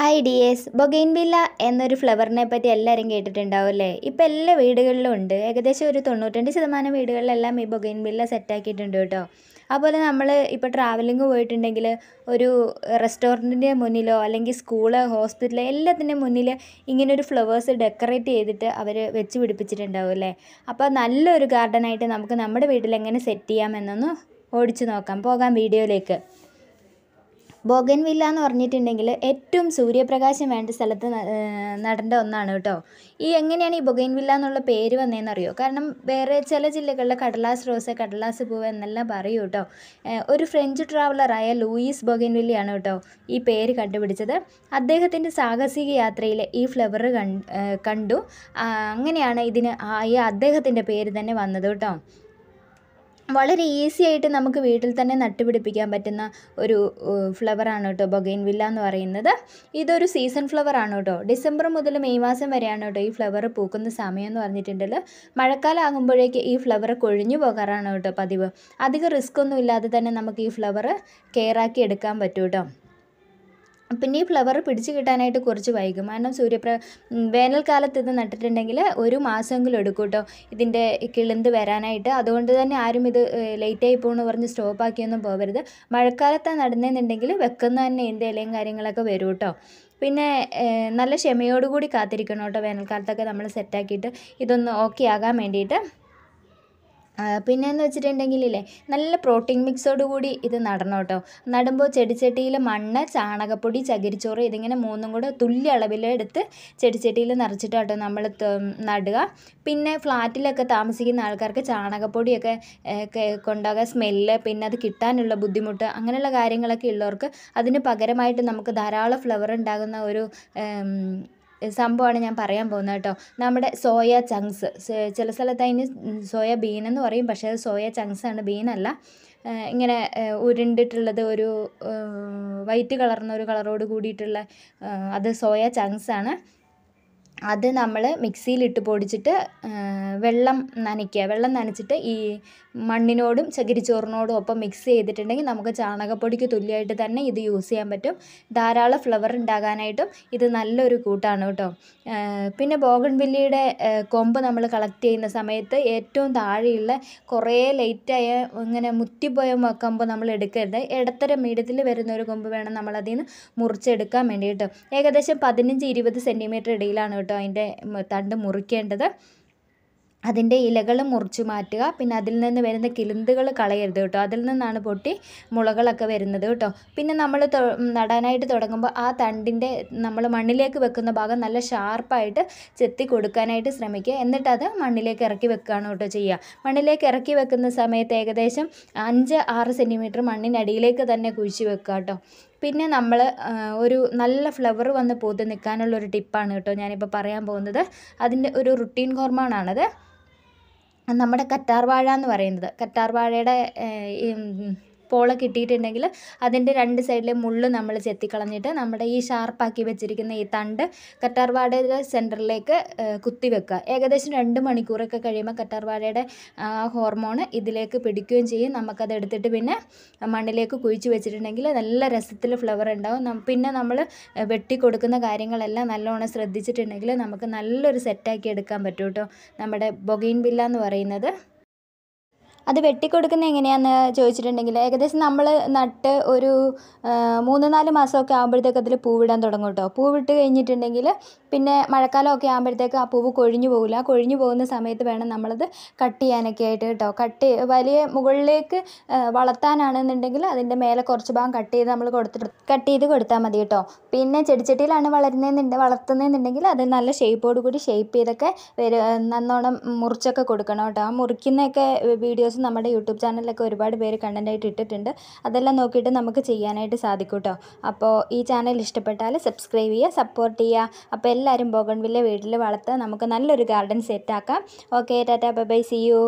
hi dears bougainvillea എന്നൊരു ഫ്ലവറിനെ പറ്റി എല്ലാവരും കേട്ടിട്ടുണ്ടാവും അല്ലേ ഇപ്പം എല്ലാ വീടുകളിലും ഉണ്ട് ഏകദേശം ഒരു തൊണ്ണൂറ്റഞ്ച് ശതമാനം വീടുകളിലെല്ലാം ഈ ബൊഗൈൻവില്ല സെറ്റാക്കിയിട്ടുണ്ട് കേട്ടോ അതുപോലെ നമ്മൾ ഇപ്പോൾ ട്രാവലിംഗ് പോയിട്ടുണ്ടെങ്കിൽ ഒരു റെസ്റ്റോറൻറ്റിൻ്റെ മുന്നിലോ അല്ലെങ്കിൽ സ്കൂള് ഹോസ്പിറ്റൽ എല്ലാത്തിൻ്റെ മുന്നിൽ ഇങ്ങനൊരു ഫ്ലവേഴ്സ് ഡെക്കറേറ്റ് ചെയ്തിട്ട് അവർ വെച്ച് പിടിപ്പിച്ചിട്ടുണ്ടാവും അല്ലേ അപ്പോൾ നല്ലൊരു ഗാർഡനായിട്ട് നമുക്ക് നമ്മുടെ വീട്ടിൽ എങ്ങനെ സെറ്റ് ചെയ്യാമെന്നൊന്ന് ഓടിച്ചു നോക്കാം പോകാം വീഡിയോയിലേക്ക് ബോഗൻവില്ല എന്ന് പറഞ്ഞിട്ടുണ്ടെങ്കിൽ ഏറ്റവും സൂര്യപ്രകാശം വേണ്ട സ്ഥലത്ത് നടേണ്ട ഒന്നാണ് കേട്ടോ ഈ എങ്ങനെയാണ് ഈ ബൊഗൈൻവില്ല എന്നുള്ള പേര് വന്നതെന്ന് അറിയോ കാരണം വേറെ ചില ജില്ലകളിലെ കടലാസ് റോസ് കടലാസ് പൂവ് എന്നെല്ലാം പറയൂ കേട്ടോ ഒരു ഫ്രഞ്ച് ട്രാവലറായ ലൂയിസ് ബൊഗൈൻവില്ലയാണ് കേട്ടോ ഈ പേര് കണ്ടുപിടിച്ചത് അദ്ദേഹത്തിൻ്റെ സാഹസിക യാത്രയിൽ ഈ ഫ്ലവർ കണ്ടു അങ്ങനെയാണ് ഇതിന് ഈ അദ്ദേഹത്തിൻ്റെ പേര് തന്നെ വന്നത് കേട്ടോ വളരെ ഈസി ആയിട്ട് നമുക്ക് വീട്ടിൽ തന്നെ നട്ടുപിടിപ്പിക്കാൻ പറ്റുന്ന ഒരു ഫ്ലവറാണ് കേട്ടോ വില്ല എന്ന് പറയുന്നത് ഇതൊരു സീസൺ ഫ്ലവറാണ് കേട്ടോ ഡിസംബർ മുതൽ മെയ് മാസം വരെയാണ് കേട്ടോ ഈ ഫ്ലവർ പൂക്കുന്ന സമയം എന്ന് പറഞ്ഞിട്ടുണ്ടല്ലോ മഴക്കാലം ആകുമ്പോഴേക്ക് ഈ ഫ്ലവർ കൊഴിഞ്ഞു പോകാറാണ് കേട്ടോ പതിവ് അധികം റിസ്ക് ഒന്നും ഇല്ലാതെ തന്നെ നമുക്ക് ഈ ഫ്ലവർ കെയറാക്കി എടുക്കാൻ പറ്റൂ കേട്ടോ പിന്നെ ഈ ഫ്ലവർ പിടിച്ച് കിട്ടാനായിട്ട് കുറച്ച് വൈകും കാരണം സൂര്യപ്ര വേനൽക്കാലത്ത് ഇത് നട്ടിട്ടുണ്ടെങ്കിൽ ഒരു മാസമെങ്കിലും എടുക്കും കേട്ടോ ഇതിൻ്റെ കിളിന്ത് വരാനായിട്ട് അതുകൊണ്ട് തന്നെ ആരും ഇത് ലേറ്റായി പോകുമെന്ന് പറഞ്ഞ് സ്റ്റോപ്പാക്കിയൊന്നും പോകരുത് മഴക്കാലത്താണ് നടുന്നതെന്നുണ്ടെങ്കിൽ വെക്കുന്ന തന്നെ എന്ത് ഇലയും കാര്യങ്ങളൊക്കെ വരും കേട്ടോ പിന്നെ നല്ല ക്ഷമയോടുകൂടി കാത്തിരിക്കണം കേട്ടോ വേനൽക്കാലത്തൊക്കെ നമ്മൾ സെറ്റാക്കിയിട്ട് ഇതൊന്ന് ഓക്കെ ആകാൻ വേണ്ടിയിട്ട് പിന്നെയെന്ന് എന്ന് വെച്ചിട്ടുണ്ടെങ്കിലേ നല്ല പ്രോട്ടീൻ മിക്സോട് കൂടി ഇത് നടണം കേട്ടോ നടുമ്പോൾ ചെടിച്ചട്ടിയിൽ മണ്ണ് ചാണകപ്പൊടി ചകിരിച്ചോറ് ഇതിങ്ങനെ മൂന്നും കൂടെ തുല്യ അളവിൽ എടുത്ത് ചെടിച്ചട്ടിയിൽ നിറച്ചിട്ട് കേട്ടോ നമ്മൾ നടുക പിന്നെ ഫ്ലാറ്റിലൊക്കെ താമസിക്കുന്ന ആൾക്കാർക്ക് ചാണകപ്പൊടിയൊക്കെ കൊണ്ടാകുക സ്മെല്ല് പിന്നെ അത് കിട്ടാനുള്ള ബുദ്ധിമുട്ട് അങ്ങനെയുള്ള കാര്യങ്ങളൊക്കെ ഉള്ളവർക്ക് അതിന് പകരമായിട്ട് നമുക്ക് ധാരാളം ഫ്ലവർ ഉണ്ടാകുന്ന ഒരു സംഭവമാണ് ഞാൻ പറയാൻ പോകുന്നത് കേട്ടോ നമ്മുടെ സോയ ചങ്സ് ചില സ്ഥലത്ത് അതിന് സോയ ബീൻ എന്ന് പറയും പക്ഷേ അത് സോയ ചങ്സ് ആണ് ബീനല്ല ഇങ്ങനെ ഉരുണ്ടിട്ടുള്ളത് ഒരു വൈറ്റ് കളർന്ന ഒരു കളറോട് കൂടിയിട്ടുള്ള അത് സോയ ചങ്സ് ആണ് അത് നമ്മൾ മിക്സിയിലിട്ട് പൊടിച്ചിട്ട് വെള്ളം നനയ്ക്കുക വെള്ളം നനച്ചിട്ട് ഈ മണ്ണിനോടും ചകിരിച്ചോറിനോടും ഒപ്പം മിക്സ് ചെയ്തിട്ടുണ്ടെങ്കിൽ നമുക്ക് ചാണകപ്പൊടിക്ക് തുല്യമായിട്ട് തന്നെ ഇത് യൂസ് ചെയ്യാൻ പറ്റും ധാരാളം ഫ്ലവർ ഉണ്ടാകാനായിട്ടും ഇത് നല്ലൊരു കൂട്ടാണ് കേട്ടോ പിന്നെ ബോഗൺവില്ലിയുടെ കൊമ്പ് നമ്മൾ കളക്ട് ചെയ്യുന്ന സമയത്ത് ഏറ്റവും താഴെയുള്ള കുറേ ലൈറ്റായ ഇങ്ങനെ മുറ്റിപ്പോയ കൊമ്പ് നമ്മൾ എടുക്കരുത് ഇടത്തരം മീഡിയത്തിൽ വരുന്ന ഒരു കൊമ്പ് വേണം നമ്മളതിൽ നിന്ന് മുറിച്ചെടുക്കാൻ വേണ്ടിയിട്ട് ഏകദേശം പതിനഞ്ച് ഇരുപത് സെൻറ്റിമീറ്റർ ഇടയിലാണ് കേട്ടോ കേട്ടോ അതിൻ്റെ തണ്ട് മുറിക്കേണ്ടത് അതിൻ്റെ ഇലകൾ മുറിച്ച് മാറ്റുക പിന്നെ അതിൽ നിന്ന് വരുന്ന കിളുന്തുകൾ കളയരുത് കേട്ടോ അതിൽ നിന്നാണ് പൊട്ടി മുളകളൊക്കെ വരുന്നത് കേട്ടോ പിന്നെ നമ്മൾ നടാനായിട്ട് തുടങ്ങുമ്പോൾ ആ തണ്ടിൻ്റെ നമ്മൾ മണ്ണിലേക്ക് വെക്കുന്ന ഭാഗം നല്ല ഷാർപ്പായിട്ട് ചെത്തി കൊടുക്കാനായിട്ട് ശ്രമിക്കുക എന്നിട്ട് അത് മണ്ണിലേക്ക് ഇറക്കി വെക്കുകയാണ് കേട്ടോ ചെയ്യുക മണ്ണിലേക്ക് ഇറക്കി വെക്കുന്ന സമയത്ത് ഏകദേശം അഞ്ച് ആറ് സെൻറ്റിമീറ്റർ മണ്ണിനടിയിലേക്ക് തന്നെ കുഴിച്ച് വെക്കുക കേട്ടോ പിന്നെ നമ്മൾ ഒരു നല്ല ഫ്ലവർ വന്ന് പോത്ത് നിൽക്കാനുള്ളൊരു ടിപ്പാണ് കേട്ടോ ഞാനിപ്പോൾ പറയാൻ പോകുന്നത് അതിൻ്റെ ഒരു റുട്ടീൻ ഹോർമോണാണത് നമ്മുടെ കറ്റാർവാഴ എന്ന് പറയുന്നത് കറ്റാർവാഴയുടെ പോള കിട്ടിയിട്ടുണ്ടെങ്കിൽ അതിൻ്റെ രണ്ട് സൈഡിലെ മുള്ള് നമ്മൾ ചെത്തിക്കളഞ്ഞിട്ട് നമ്മുടെ ഈ ഷാർപ്പാക്കി വെച്ചിരിക്കുന്ന ഈ തണ്ട് കറ്റാർവാടയുടെ സെൻറ്ററിലേക്ക് കുത്തിവെക്കുക ഏകദേശം രണ്ട് മണിക്കൂറൊക്കെ കഴിയുമ്പോൾ കറ്റാർവാഴയുടെ ഹോർമോൺ ഇതിലേക്ക് പിടിക്കുകയും ചെയ്യും നമുക്കത് എടുത്തിട്ട് പിന്നെ മണ്ണിലേക്ക് കുഴിച്ച് വെച്ചിട്ടുണ്ടെങ്കിൽ നല്ല രസത്തിൽ ഫ്ലവർ ഉണ്ടാവും പിന്നെ നമ്മൾ വെട്ടി കൊടുക്കുന്ന കാര്യങ്ങളെല്ലാം നല്ലോണം ശ്രദ്ധിച്ചിട്ടുണ്ടെങ്കിൽ നമുക്ക് നല്ലൊരു സെറ്റാക്കി എടുക്കാൻ പറ്റും കേട്ടോ നമ്മുടെ ബൊഗൈൻ ബില്ല എന്ന് പറയുന്നത് അത് വെട്ടിക്കൊടുക്കുന്നത് എങ്ങനെയാണെന്ന് ചോദിച്ചിട്ടുണ്ടെങ്കിൽ ഏകദേശം നമ്മൾ നട്ട് ഒരു മൂന്ന് നാല് മാസമൊക്കെ ആകുമ്പോഴത്തേക്ക് അതിൽ പൂവിടാൻ തുടങ്ങും കേട്ടോ പൂവിട്ട് കഴിഞ്ഞിട്ടുണ്ടെങ്കിൽ പിന്നെ മഴക്കാലമൊക്കെ ആകുമ്പോഴത്തേക്ക് ആ പൂവ് കൊഴിഞ്ഞു പോകില്ല കൊഴിഞ്ഞു പോകുന്ന സമയത്ത് വേണം നമ്മളത് കട്ട് ചെയ്യാനൊക്കെ ആയിട്ട് കേട്ടോ കട്ട് വലിയ മുകളിലേക്ക് വളർത്താനാണെന്നുണ്ടെങ്കിൽ അതിൻ്റെ മേലെ കുറച്ച് ഭാഗം കട്ട് ചെയ്ത് നമ്മൾ കൊടുത്തിട്ട് കട്ട് ചെയ്ത് കൊടുത്താൽ മതി കേട്ടോ പിന്നെ ചെടിച്ചട്ടിയിലാണ് വളരുന്നതെന്നുണ്ട് വളർത്തുന്നതെന്നുണ്ടെങ്കിൽ അത് നല്ല ഷേപ്പോട് കൂടി ഷേപ്പ് ചെയ്തൊക്കെ വരും നന്നോണം മുറിച്ചൊക്കെ കൊടുക്കണം കേട്ടോ ആ മുറിക്കുന്നൊക്കെ വീഡിയോ വീഡിയോസ് നമ്മുടെ യൂട്യൂബ് ചാനലിലൊക്കെ ഒരുപാട് പേര് കണ്ടൻറ്റായിട്ട് ഇട്ടിട്ടുണ്ട് അതെല്ലാം നോക്കിയിട്ട് നമുക്ക് ചെയ്യാനായിട്ട് സാധിക്കും കേട്ടോ അപ്പോൾ ഈ ചാനൽ ഇഷ്ടപ്പെട്ടാൽ സബ്സ്ക്രൈബ് ചെയ്യുക സപ്പോർട്ട് ചെയ്യുക അപ്പോൾ എല്ലാവരും ബോഗൺവില്ലെ വീട്ടിൽ വളർത്ത് നമുക്ക് നല്ലൊരു ഗാർഡൻ സെറ്റാക്കാം okay tata bye bye see U